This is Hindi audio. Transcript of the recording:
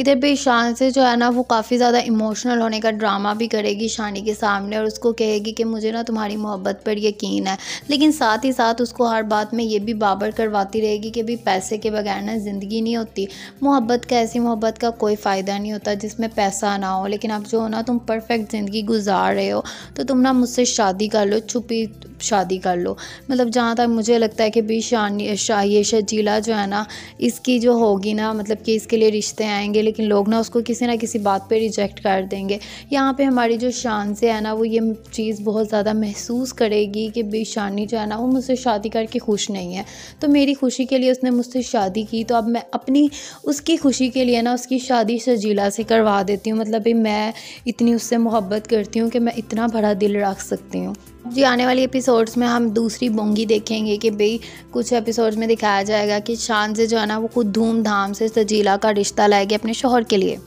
इधर भी शान से जो है ना वो काफ़ी ज़्यादा इमोशनल होने का ड्रामा भी करेगी शानी के सामने और उसको कहेगी कि मुझे ना तुम्हारी मोहब्बत पर यकीन है लेकिन साथ ही साथ उसको हर बात में ये भी बाबर करवाती रहेगी कि भाई पैसे के बगैर ना ज़िंदगी नहीं होती मोहब्बत का ऐसी मोहब्बत का कोई फ़ायदा नहीं होता जिसमें पैसा ना हो लेकिन अब जो हो ना तुम परफेक्ट ज़िंदगी गुजार रहे हो तो तुम ना मुझसे शादी कर लो छुपी शादी कर लो मतलब जहाँ तक मुझे लगता है कि भी शानी शाह शजीला जो है ना इसकी जो होगी ना मतलब कि इसके लिए रिश्ते आएंगे लेकिन लोग ना उसको किसी ना किसी बात पे रिजेक्ट कर देंगे यहाँ पे हमारी जो शान से है ना वो ये चीज़ बहुत ज़्यादा महसूस करेगी कि भी शानी जो है ना वो मुझसे शादी करके खुश नहीं है तो मेरी खुशी के लिए उसने मुझसे शादी की तो अब मैं अपनी उसकी खुशी के लिए ना उसकी शादी शजीला से करवा देती हूँ मतलब मैं इतनी उससे मोहब्बत करती हूँ कि मैं इतना बड़ा दिल रख सकती हूँ जी आने वाली एपिसोड एपिसोड्स में हम दूसरी बोंगी देखेंगे कि भाई कुछ एपिसोड्स में दिखाया जाएगा कि शान से जो है ना वो खुद धूमधाम से सजीला का रिश्ता लाएगी अपने शोहर के लिए